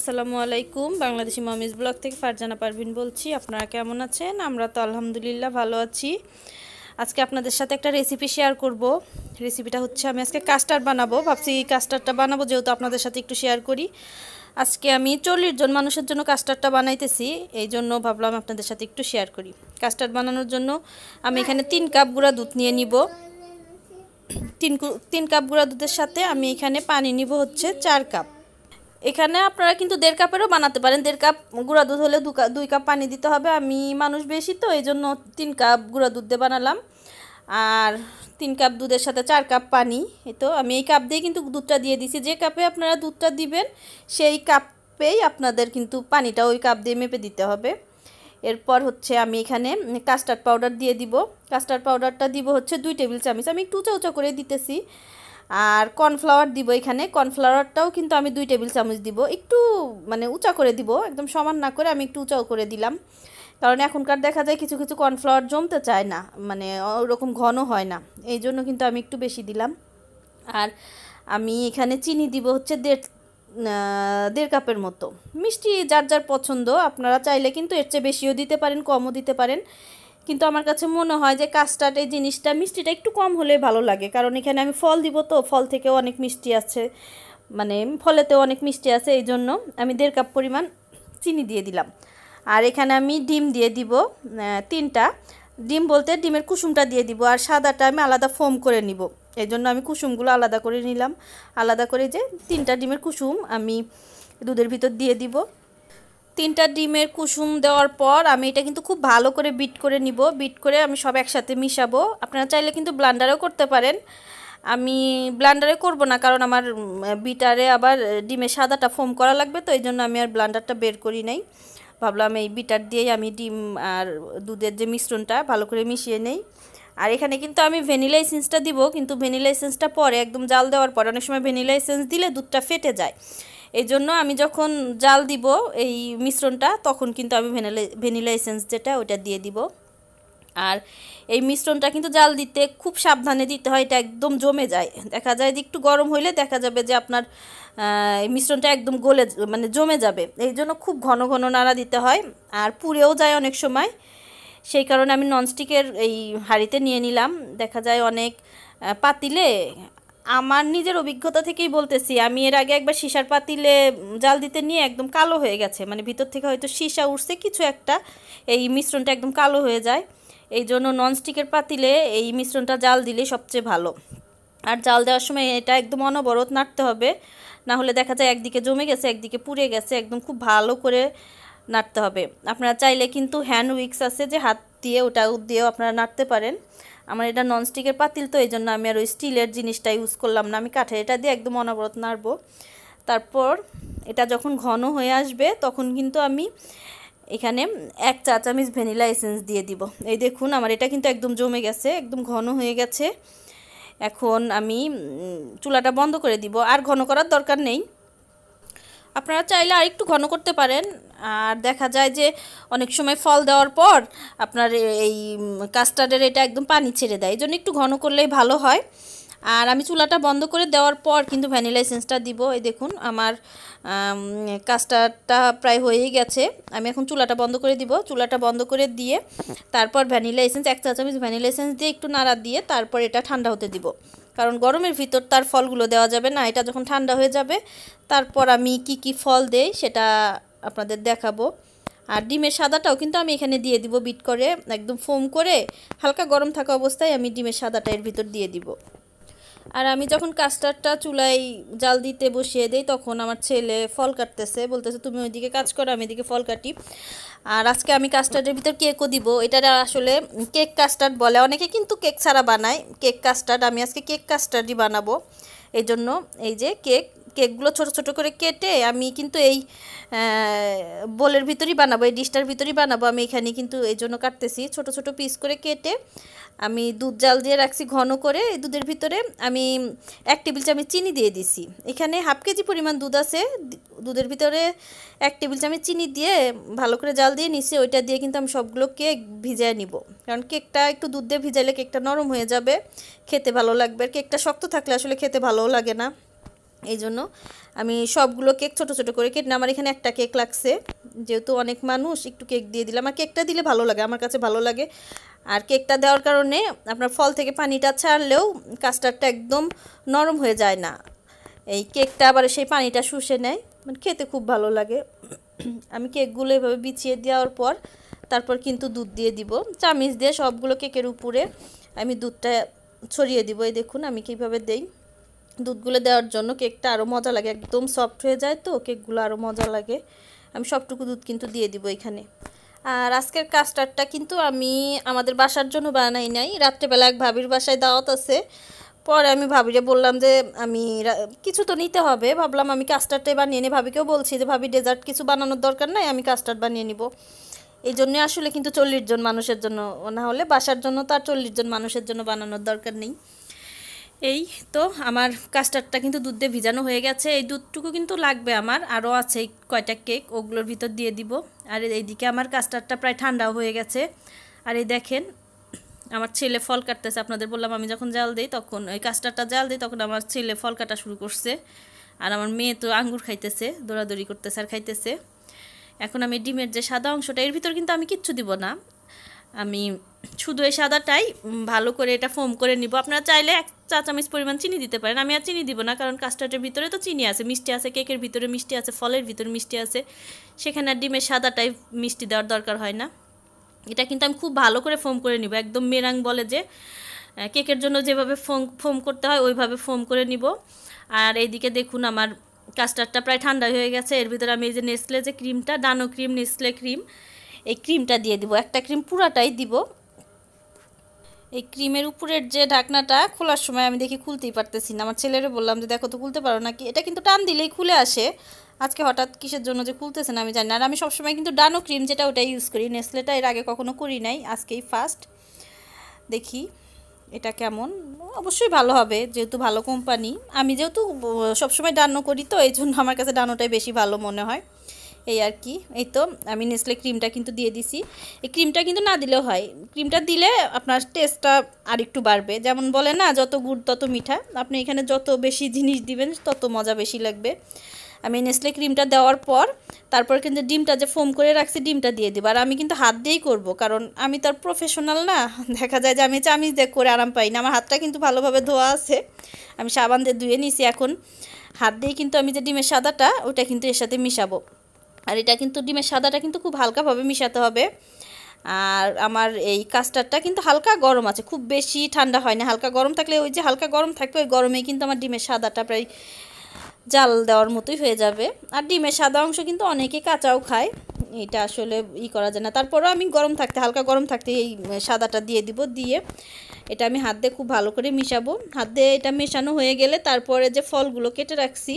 আসসালামু আলাইকুম বাংলাদেশি মামিজ ব্লগ থেকে ফারজানা পারভিন বলছি আপনারা কেমন আছেন আমরা তো আলহামদুলিল্লাহ ভালো আছি আজকে আপনাদের সাথে একটা রেসিপি শেয়ার করব রেসিপিটা হচ্ছে আমি আজকে কাস্টার্ড বানাবো ভাবছি কাস্টার্ডটা বানাবো যেহেতু আপনাদের সাথে একটু শেয়ার করি আজকে আমি চল্লিশ জন মানুষের জন্য কাস্টার্ডটা বানাইতেছি এই জন্য ভাবলাম আপনাদের সাথে একটু শেয়ার করি কাস্টার্ড বানানোর জন্য আমি এখানে তিন কাপ গুঁড়া দুধ নিয়ে নিব তিন তিন কাপ গুঁড়া দুধের সাথে আমি এখানে পানি নিব হচ্ছে চার কাপ এখানে আপনারা কিন্তু দেড় কাপেরও বানাতে পারেন দেড় কাপ গুঁড়া দুধ হলে দু দুই কাপ পানি দিতে হবে আমি মানুষ বেশি তো এই জন্য তিন কাপ গুঁড়া দুধ দিয়ে বানালাম আর তিন কাপ দুধের সাথে চার কাপ পানি এ তো আমি এই কাপ দিয়ে কিন্তু দুধটা দিয়ে দিছি যে কাপে আপনারা দুধটা দিবেন সেই কাপেই আপনাদের কিন্তু পানিটা ওই কাপ দিয়ে মেপে দিতে হবে এরপর হচ্ছে আমি এখানে কাস্টার্ড পাউডার দিয়ে দিব কাস্টার্ড পাউডারটা দিব হচ্ছে দুই টেবিল চামচ আমি একটু উঁচা উঁচা করে দিতেছি আর কর্নফ্লাওয়ার দিব এখানে কর্নফ্লাওয়ারটাও কিন্তু আমি দুই টেবিল চামচ দিব একটু মানে উঁচা করে দিব একদম সমান না করে আমি একটু উঁচাও করে দিলাম কারণ এখনকার দেখা যায় কিছু কিছু কর্নফ্লাওয়ার জমতে চায় না মানে ওরকম ঘন হয় না এই জন্য কিন্তু আমি একটু বেশি দিলাম আর আমি এখানে চিনি দিব হচ্ছে দেড় দেড় কাপের মতো মিষ্টি যার যার পছন্দ আপনারা চাইলে কিন্তু এর চেয়ে বেশিও দিতে পারেন কমও দিতে পারেন কিন্তু আমার কাছে মনে হয় যে কাস্টার্ড এই জিনিসটা মিষ্টিটা একটু কম হলে ভালো লাগে কারণ এখানে আমি ফল দিব তো ফল থেকেও অনেক মিষ্টি আছে মানে ফলেতেও অনেক মিষ্টি আছে এই জন্য আমি দেড় কাপ পরিমাণ চিনি দিয়ে দিলাম আর এখানে আমি ডিম দিয়ে দিব তিনটা ডিম বলতে ডিমের কুসুমটা দিয়ে দিব আর সাদাটা আমি আলাদা ফোম করে নিব এই জন্য আমি কুসুমগুলো আলাদা করে নিলাম আলাদা করে যে তিনটা ডিমের কুসুম আমি দুধের ভিতর দিয়ে দিব তিনটা ডিমের কুসুম দেওয়ার পর আমি এটা কিন্তু খুব ভালো করে বিট করে নিব বিট করে আমি সব একসাথে মিশাবো আপনারা চাইলে কিন্তু ব্লান্ডারেও করতে পারেন আমি ব্লান্ডারে করব না কারণ আমার বিটারে আবার ডিমের সাদাটা ফোম করা লাগবে তো এই জন্য আমি আর ব্লান্ডারটা বের করি নাই ভাবলাম এই বিটার দিয়েই আমি ডিম আর দুধের যে মিশ্রণটা ভালো করে মিশিয়ে নেই আর এখানে কিন্তু আমি ভ্যানিলা এসেন্সটা দিব কিন্তু ভ্যানিলা এসেন্সটা পরে একদম জাল দেওয়ার পরে অনেক সময় ভ্যানিলা এসেন্স দিলে দুধটা ফেটে যায় এই জন্য আমি যখন জাল দিব এই মিশ্রণটা তখন কিন্তু আমি ভেনিলা ভেনিলা এসেন্স যেটা ওটা দিয়ে দিব আর এই মিশ্রণটা কিন্তু জাল দিতে খুব সাবধানে দিতে হয় এটা একদম জমে যায় দেখা যায় যে একটু গরম হইলে দেখা যাবে যে আপনার এই মিশ্রণটা একদম গলে মানে জমে যাবে এই জন্য খুব ঘন ঘন নাড়া দিতে হয় আর পুড়েও যায় অনেক সময় সেই কারণে আমি ননস্টিকের এই হাঁড়িতে নিয়ে নিলাম দেখা যায় অনেক পাতিলে আমার নিজের অভিজ্ঞতা থেকেই বলতেছি আমি এর আগে একবার সিসার পাতিলে জাল দিতে নিয়ে একদম কালো হয়ে গেছে মানে ভিতর থেকে হয়তো সীসা উঠছে কিছু একটা এই মিশ্রণটা একদম কালো হয়ে যায় এই জন্য ননস্টিকের পাতিলে এই মিশ্রণটা জাল দিলে সবচেয়ে ভালো আর জাল দেওয়ার সময় এটা একদম অনবরত নাড়তে হবে না হলে দেখা যায় একদিকে জমে গেছে একদিকে পুড়ে গেছে একদম খুব ভালো করে নাড়তে হবে আপনারা চাইলে কিন্তু হ্যান্ড উইক্স আছে যে হাত দিয়ে ওটা দিয়েও আপনারা নাড়তে পারেন আমার এটা ননস্টিকের পাতিল তো এই জন্য আমি আর ওই স্টিলের জিনিসটা ইউজ করলাম না আমি কাঠের এটা দিয়ে একদম অনবরত নাড়বো তারপর এটা যখন ঘন হয়ে আসবে তখন কিন্তু আমি এখানে এক চা চামিচ ভ্যানিলা এসেন্স দিয়ে দিব এই দেখুন আমার এটা কিন্তু একদম জমে গেছে একদম ঘন হয়ে গেছে এখন আমি চুলাটা বন্ধ করে দিব আর ঘন করার দরকার নেই আপনারা চাইলে আর একটু ঘন করতে পারেন আর দেখা যায় যে অনেক সময় ফল দেওয়ার পর আপনার এই কাস্টার্ডের এটা একদম পানি ছেড়ে দেয় এই জন্য একটু ঘন করলেই ভালো হয় আর আমি চুলাটা বন্ধ করে দেওয়ার পর কিন্তু ভ্যানিলা এসেন্সটা দিব এই দেখুন আমার কাস্টার্ডটা প্রায় হয়েই গেছে আমি এখন চুলাটা বন্ধ করে দিব চুলাটা বন্ধ করে দিয়ে তারপর ভ্যানিলা এসেন্স এক চা চামচ ভ্যানিলা এসেন্স দিয়ে একটু নাড়া দিয়ে তারপর এটা ঠান্ডা হতে দিব কারণ গরমের ভিতর তার ফলগুলো দেওয়া যাবে না এটা যখন ঠান্ডা হয়ে যাবে তারপর আমি কি কি ফল দেই সেটা আপনাদের দেখাবো আর ডিমের সাদাটাও কিন্তু আমি এখানে দিয়ে দিব বিট করে একদম ফোম করে হালকা গরম থাকা অবস্থায় আমি ডিমের সাদাটা এর ভিতর দিয়ে দিব আর আমি যখন কাস্টারটা চুলায় জাল দিতে বসিয়ে দিই তখন আমার ছেলে ফল কাটতেছে বলতেছে তুমি ওইদিকে কাজ করো আমি এদিকে ফল কাটি আর আজকে আমি কাস্টার্ডের ভিতর কেকও দিব এটা আসলে কেক কাস্টার্ড বলে অনেকে কিন্তু কেক ছাড়া বানায় কেক কাস্টার্ড আমি আজকে কেক কাস্টার্ডই বানাবো এই জন্য এই যে কেক কেকগুলো ছোট ছোট করে কেটে আমি কিন্তু এই বোলের ভিতরই বানাবো এই ডিশটার ভিতরই বানাবো আমি এখানে কিন্তু এই জন্য কাটতেছি ছোট ছোট পিস করে কেটে আমি দুধ জাল দিয়ে রাখছি ঘন করে এই দুধের ভিতরে আমি এক টেবিল চামচ চিনি দিয়ে দিছি এখানে হাফ কেজি পরিমাণ দুধ আছে দুধের ভিতরে এক টেবিল চামচ চিনি দিয়ে ভালো করে জাল দিয়ে নিছি ওইটা দিয়ে কিন্তু আমি সবগুলো কেক ভিজায় নিব কারণ কেকটা একটু দুধ দিয়ে ভিজাইলে কেকটা নরম হয়ে যাবে খেতে ভালো লাগবে আর কেকটা শক্ত থাকলে আসলে খেতে ভালোও লাগে না এই জন্য আমি সবগুলো কেক ছোট ছোট করে কেটে আমার এখানে একটা কেক লাগছে যেহেতু অনেক মানুষ একটু কেক দিয়ে দিলে আমার কেকটা দিলে ভালো লাগে আমার কাছে ভালো লাগে আর কেকটা দেওয়ার কারণে আপনার ফল থেকে পানিটা ছাড়লেও কাস্টার্ডটা একদম নরম হয়ে যায় না এই কেকটা আবার সেই পানিটা শুষে নেয় মানে খেতে খুব ভালো লাগে আমি কেকগুলো এভাবে বিছিয়ে দেওয়ার পর তারপর কিন্তু দুধ দিয়ে দিব চামিচ দিয়ে সবগুলো কেকের উপরে আমি দুধটা ছড়িয়ে দিব এই দেখুন আমি কীভাবে দেই দুধগুলো দেওয়ার জন্য কেকটা আরও মজা লাগে একদম সফট হয়ে যায় তো কেকগুলো আরও মজা লাগে আমি সবটুকু দুধ কিন্তু দিয়ে দিব এখানে আর আজকের কাস্টার্ডটা কিন্তু আমি আমাদের বাসার জন্য বানাই নাই রাত্রেবেলা এক ভাবির বাসায় দাওয়াত আছে পরে আমি ভাবিরে বললাম যে আমি কিছু তো নিতে হবে ভাবলাম আমি কাস্টার্ডটাই বানিয়ে নিই ভাবিকেও বলছি যে ভাবি ডেজার্ট কিছু বানানোর দরকার নাই আমি কাস্টার্ড বানিয়ে নিব এই জন্যে আসলে কিন্তু চল্লিশ জন মানুষের জন্য না হলে বাসার জন্য তার চল্লিশ জন মানুষের জন্য বানানোর দরকার নেই এই তো আমার কাস্টার্ডটা কিন্তু দুধ দিয়ে ভিজানো হয়ে গেছে এই দুধটুকু কিন্তু লাগবে আমার আরও আছে কয়টা কেক ওগুলোর ভিতর দিয়ে দিব আর এইদিকে আমার কাস্টার্ডটা প্রায় ঠান্ডাও হয়ে গেছে আর এই দেখেন আমার ছেলে ফল কাটতেছে আপনাদের বললাম আমি যখন জাল দিই তখন ওই কাস্টার্ডটা জাল দিই তখন আমার ছেলে ফল কাটা শুরু করছে আর আমার মেয়ে তো আঙ্গুর খাইতেছে দৌড়াদৌড়ি করতেছে আর খাইতেছে এখন আমি ডিমের যে সাদা অংশটা এর ভিতর কিন্তু আমি কিচ্ছু দিব না আমি শুধু এই সাদাটাই ভালো করে এটা ফোম করে নিব আপনারা চাইলে এক চা চামচ পরিমাণ চিনি দিতে পারেন আমি আর চিনি দিব না কারণ কাস্টার্ডের ভিতরে তো চিনি আছে মিষ্টি আছে কেকের ভিতরে মিষ্টি আছে ফলের ভিতরে মিষ্টি আছে সেখানে আর ডিমের সাদাটাই মিষ্টি দেওয়ার দরকার হয় না এটা কিন্তু আমি খুব ভালো করে ফোম করে নিব একদম মেরাং বলে যে কেকের জন্য যেভাবে ফোম ফোম করতে হয় ওইভাবে ফোম করে নিব আর এইদিকে দেখুন আমার কাস্টার্ডটা প্রায় ঠান্ডা হয়ে গেছে এর ভিতরে আমি এই যে নেসলে যে ক্রিমটা ডানো ক্রিম নেসলে ক্রিম এই ক্রিমটা দিয়ে দিব একটা ক্রিম পুরাটাই দিব এই ক্রিমের উপরের যে ঢাকনাটা খোলার সময় আমি দেখি খুলতেই পারতেছি না আমার ছেলেরে বললাম যে দেখো তো খুলতে পারো নাকি এটা কিন্তু টান দিলেই খুলে আসে আজকে হঠাৎ কিসের জন্য যে খুলতেছে না আমি জানি না আর আমি সবসময় কিন্তু ডানো ক্রিম যেটা ওটা ইউজ করি নেসলেটা এর আগে কখনো করি নাই আজকেই ফার্স্ট দেখি এটা কেমন অবশ্যই ভালো হবে যেহেতু ভালো কোম্পানি আমি যেহেতু সবসময় ডানো করি তো এই জন্য আমার কাছে ডানোটাই বেশি ভালো মনে হয় এই আর কি এই তো আমি নেসলে ক্রিমটা কিন্তু দিয়ে দিছি এই ক্রিমটা কিন্তু না দিলেও হয় ক্রিমটা দিলে আপনার টেস্টটা আর একটু বাড়বে যেমন বলে না যত গুড় তত মিঠা আপনি এখানে যত বেশি জিনিস দিবেন তত মজা বেশি লাগবে আমি নেসলে ক্রিমটা দেওয়ার পর তারপর কিন্তু ডিমটা যে ফোম করে রাখছি ডিমটা দিয়ে দিব আর আমি কিন্তু হাত দিয়েই করব কারণ আমি তার প্রফেশনাল না দেখা যায় যে আমি চামিজ দেখ করে আরাম পাই না আমার হাতটা কিন্তু ভালোভাবে ধোয়া আছে আমি সাবান দিয়ে ধুয়ে নিছি এখন হাত দিয়ে কিন্তু আমি যে ডিমের সাদাটা ওটা কিন্তু এর সাথে মিশাবো আর এটা কিন্তু ডিমের সাদাটা কিন্তু খুব হালকাভাবে মিশাতে হবে আর আমার এই কাস্টার্ডটা কিন্তু হালকা গরম আছে খুব বেশি ঠান্ডা হয় না হালকা গরম থাকলে ওই যে হালকা গরম থাকবে ওই গরমে কিন্তু আমার ডিমের সাদাটা প্রায় জাল দেওয়ার মতোই হয়ে যাবে আর ডিমের সাদা অংশ কিন্তু অনেকে কাঁচাও খায় এটা আসলে ই করা যায় না তারপরও আমি গরম থাকতে হালকা গরম থাকতে এই সাদাটা দিয়ে দিব দিয়ে এটা আমি হাত দিয়ে খুব ভালো করে মিশাবো হাত দিয়ে এটা মেশানো হয়ে গেলে তারপরে যে ফলগুলো কেটে রাখছি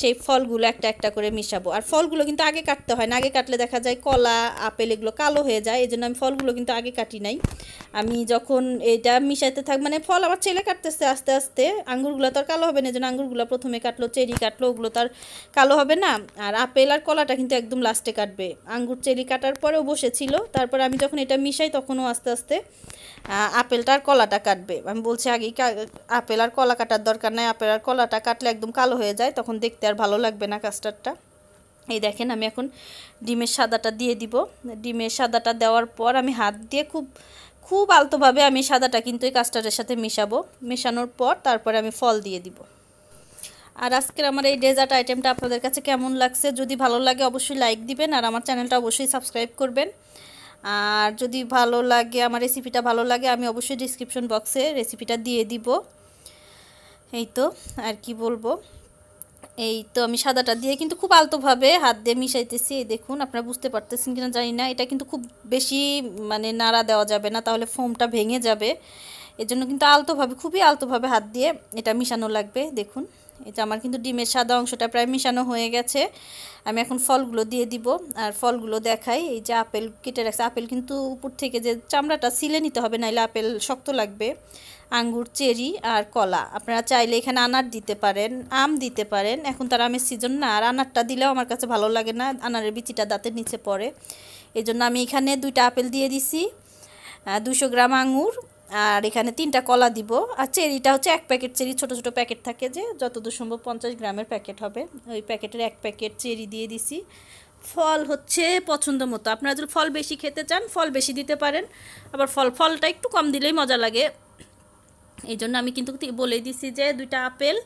সেই ফলগুলো একটা একটা করে মিশাবো আর ফলগুলো কিন্তু আগে কাটতে হয় না আগে কাটলে দেখা যায় কলা আপেল এগুলো কালো হয়ে যায় এই জন্য আমি ফলগুলো কিন্তু আগে কাটি নাই আমি যখন এটা মিশাইতে থাক মানে ফল আমার ছেলে কাটতেছে আস্তে আস্তে আঙ্গুরগুলো তো আর কালো হবে না এই জন্য আঙ্গুরগুলো প্রথমে কাটলো চেরি কাটলো ওগুলো তো আর কালো হবে না আর আপেল আর কলাটা কিন্তু একদম লাস্টে কাটবে আঙ্গুর চেরি কাটার পরেও বসেছিল তারপর আমি যখন এটা মিশাই তখনও আস্তে আস্তে আপেলটা আর কলাটা কাটবে আমি বলছি আগেই আপেল আর কলা কাটার দরকার নাই আপেল আর কলাটা কাটলে একদম কালো হয়ে যায় তখন দেখতে দেখতে আর ভালো লাগবে না কাস্টার্ডটা এই দেখেন আমি এখন ডিমের সাদাটা দিয়ে দিব ডিমের সাদাটা দেওয়ার পর আমি হাত দিয়ে খুব খুব আলতোভাবে আমি সাদাটা কিন্তু এই কাস্টার্ডের সাথে মেশাবো মেশানোর পর তারপরে আমি ফল দিয়ে দিব আর আজকের আমার এই ডেজার্ট আইটেমটা আপনাদের কাছে কেমন লাগছে যদি ভালো লাগে অবশ্যই লাইক দিবেন আর আমার চ্যানেলটা অবশ্যই সাবস্ক্রাইব করবেন আর যদি ভালো লাগে আমার রেসিপিটা ভালো লাগে আমি অবশ্যই ডিসক্রিপশন বক্সে রেসিপিটা দিয়ে দিব এই তো আর কি বলবো এই তো আমি সাদাটা দিয়ে কিন্তু খুব আলতোভাবে হাত দিয়ে মিশাইতেছি এই দেখুন আপনারা বুঝতে পারতেছেন কিনা জানি না এটা কিন্তু খুব বেশি মানে নাড়া দেওয়া যাবে না তাহলে ফোমটা ভেঙে যাবে এজন্য কিন্তু আলতোভাবে খুবই আলতোভাবে হাত দিয়ে এটা মিশানো লাগবে দেখুন এটা আমার কিন্তু ডিমের সাদা অংশটা প্রায় মিশানো হয়ে গেছে আমি এখন ফলগুলো দিয়ে দিব আর ফলগুলো দেখাই এই যে আপেল কেটে রাখছে আপেল কিন্তু উপর থেকে যে চামড়াটা সিলে নিতে হবে নাহলে আপেল শক্ত লাগবে আঙ্গুর চেরি আর কলা আপনারা চাইলে এখানে আনার দিতে পারেন আম দিতে পারেন এখন তার আমের সিজন না আর আনারটা দিলেও আমার কাছে ভালো লাগে না আনারের বিচিটা দাঁতের নিচে পড়ে এই জন্য আমি এখানে দুইটা আপেল দিয়ে দিছি দুশো গ্রাম আঙুর আর এখানে তিনটা কলা দিব আর চেরিটা হচ্ছে এক প্যাকেট চেরি ছোট ছোট প্যাকেট থাকে যে যতদূর সম্ভব পঞ্চাশ গ্রামের প্যাকেট হবে ওই প্যাকেটের এক প্যাকেট চেরি দিয়ে দিছি ফল হচ্ছে পছন্দ মতো আপনারা যদি ফল বেশি খেতে চান ফল বেশি দিতে পারেন আবার ফল ফলটা একটু কম দিলেই মজা লাগে এই জন্য আমি কিন্তু বলে দিছি যে দুইটা আপেল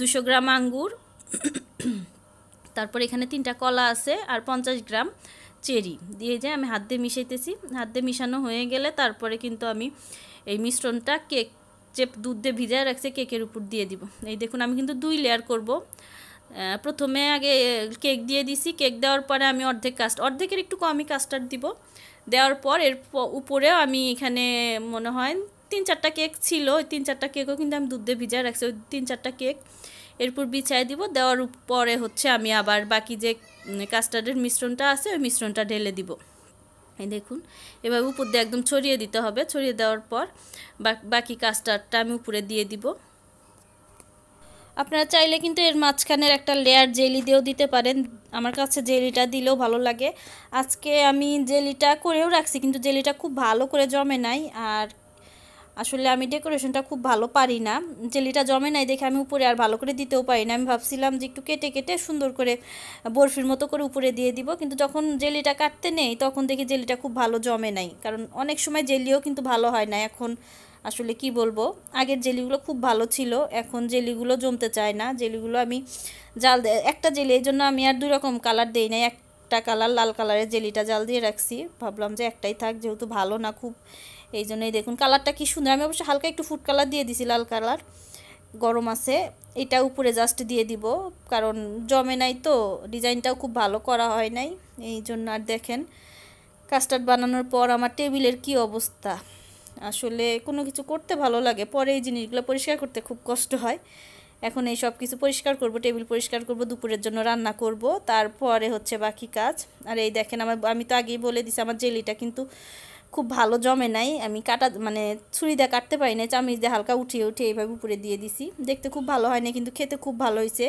দুশো গ্রাম আঙ্গুর তারপর এখানে তিনটা কলা আছে আর পঞ্চাশ গ্রাম চেরি দিয়ে যে আমি হাত দিয়ে মিশাইতেছি হাত দিয়ে মিশানো হয়ে গেলে তারপরে কিন্তু আমি এই মিশ্রণটা কেক চেপ দুধ দিয়ে ভিজায় রাখছে কেকের উপর দিয়ে দিব এই দেখুন আমি কিন্তু দুই লেয়ার করব প্রথমে আগে কেক দিয়ে দিছি কেক দেওয়ার পরে আমি অর্ধেক কাস্ট অর্ধেকের একটু কমই কাস্টার্ড দিব দেওয়ার পর এর উপরেও আমি এখানে মনে হয় তিন চারটা কেক ছিল ওই তিন চারটা কেকও কিন্তু আমি দুধ দিয়ে ভিজায় রাখছি ওই তিন চারটা কেক এরপর বিছাই দিব দেওয়ার পরে হচ্ছে আমি আবার বাকি যে কাস্টার্ডের মিশ্রণটা আছে ওই মিশ্রণটা ঢেলে দিব এই দেখুন এভাবে উপর দিয়ে একদম ছড়িয়ে দিতে হবে ছড়িয়ে দেওয়ার পর বাকি কাস্টার্ডটা আমি উপরে দিয়ে দিব আপনারা চাইলে কিন্তু এর মাঝখানের একটা লেয়ার জেলি দিয়েও দিতে পারেন আমার কাছে জেলিটা দিলেও ভালো লাগে আজকে আমি জেলিটা করেও রাখছি কিন্তু জেলিটা খুব ভালো করে জমে নাই আর আসলে আমি ডেকোরেশনটা খুব ভালো পারি না জেলিটা জমে নাই দেখে আমি উপরে আর ভালো করে দিতেও পারি না আমি ভাবছিলাম যে একটু কেটে কেটে সুন্দর করে বরফির মতো করে উপরে দিয়ে দিব কিন্তু যখন জেলিটা কাটতে নেই তখন দেখি জেলিটা খুব ভালো জমে নাই কারণ অনেক সময় জেলিও কিন্তু ভালো হয় না এখন আসলে কি বলবো আগের জেলিগুলো খুব ভালো ছিল এখন জেলিগুলো জমতে চায় না জেলিগুলো আমি জাল একটা জেলি এই জন্য আমি আর দুই রকম কালার দেই নাই একটা কালার লাল কালারের জেলিটা জাল দিয়ে রাখছি ভাবলাম যে একটাই থাক যেহেতু ভালো না খুব এই জন্যই দেখুন কালারটা কি সুন্দর আমি অবশ্য হালকা একটু ফুড কালার দিয়ে দিছি লাল কালার গরম আছে এটা উপরে জাস্ট দিয়ে দিব কারণ জমে নাই তো ডিজাইনটাও খুব ভালো করা হয় নাই এই জন্য আর দেখেন কাস্টার্ড বানানোর পর আমার টেবিলের কি অবস্থা আসলে কোনো কিছু করতে ভালো লাগে পরে এই জিনিসগুলো পরিষ্কার করতে খুব কষ্ট হয় এখন এই সব কিছু পরিষ্কার করব টেবিল পরিষ্কার করব দুপুরের জন্য রান্না করব তারপরে হচ্ছে বাকি কাজ আর এই দেখেন আমার আমি তো আগেই বলে দিছি আমার জেলিটা কিন্তু খুব ভালো জমে নাই আমি কাটা মানে ছুরি দিয়ে কাটতে পারি না চামিচ দিয়ে হালকা উঠিয়ে উঠিয়ে এইভাবে উপরে দিয়ে দিছি দেখতে খুব ভালো হয় না কিন্তু খেতে খুব ভালো হয়েছে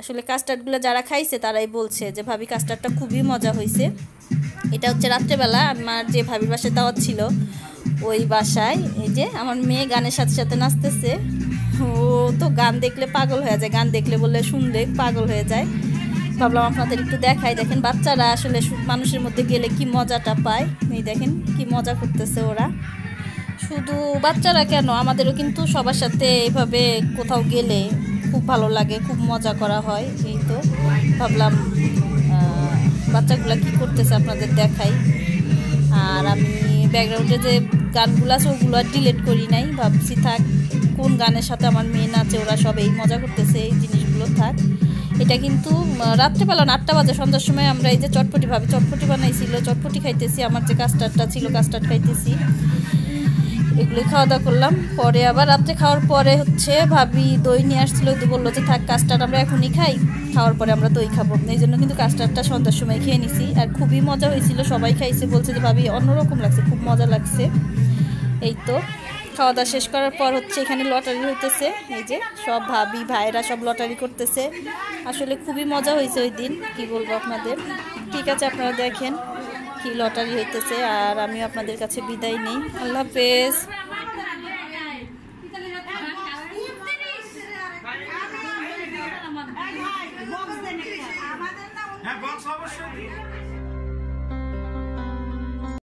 আসলে কাস্টার্ডগুলো যারা খাইছে তারাই বলছে যে ভাবি কাস্টার্ডটা খুবই মজা হয়েছে এটা হচ্ছে রাত্রেবেলা আমার যে ভাবির বাসায় দাওয়া ছিল ওই বাসায় এই যে আমার মেয়ে গানের সাথে সাথে নাচতেছে ও তো গান দেখলে পাগল হয়ে যায় গান দেখলে বললে শুনলে পাগল হয়ে যায় ভাবলাম আপনাদের একটু দেখাই দেখেন বাচ্চারা আসলে মানুষের মধ্যে গেলে কি মজাটা পায় এই দেখেন কি মজা করতেছে ওরা শুধু বাচ্চারা কেন আমাদেরও কিন্তু সবার সাথে এভাবে কোথাও গেলে খুব ভালো লাগে খুব মজা করা হয় এই তো ভাবলাম বাচ্চাগুলা কি করতেছে আপনাদের দেখাই আর আমি ব্যাকগ্রাউন্ডে যে গানগুলো আছে ওগুলো ডিলেট করি নাই ভাবছি থাক কোন গানের সাথে আমার মেয়ে নাচে ওরা সব এই মজা করতেছে এই জিনিসগুলো থাক এটা কিন্তু রাত্রেবেলা আটটা বাজে সন্ধ্যার সময় আমরা এই যে চটপটি ভাবি চটপটি বানাইছিল চটপটি খাইতেছি আমার যে কাস্টার্ডটা ছিল কাস্টার্ড খাইতেছি এগুলো খাওয়া দাওয়া করলাম পরে আবার রাত্রে খাওয়ার পরে হচ্ছে ভাবি দই নিয়ে আসছিল তো বললো যে থাক কাস্টার্ড আমরা এখনই খাই খাওয়ার পরে আমরা দই খাবো এই জন্য কিন্তু কাস্টার্ডটা সন্ধ্যার সময় খেয়ে নিছি আর খুবই মজা হয়েছিল সবাই খাইছে বলছে যে ভাবি অন্যরকম লাগছে খুব মজা লাগছে এই তো খাওয়া দাওয়া শেষ করার পর হচ্ছে এখানে লটারি হইতেছে এই যে সব ভাবি ভাইরা সব লটারি করতেছে আসলে খুবই মজা হয়েছে ওই দিন কি বলবো আপনাদের ঠিক আছে আপনারা দেখেন কি লটারি হইতেছে আর আমি আপনাদের কাছে বিদায় নেই আল্লাহ হাফেজ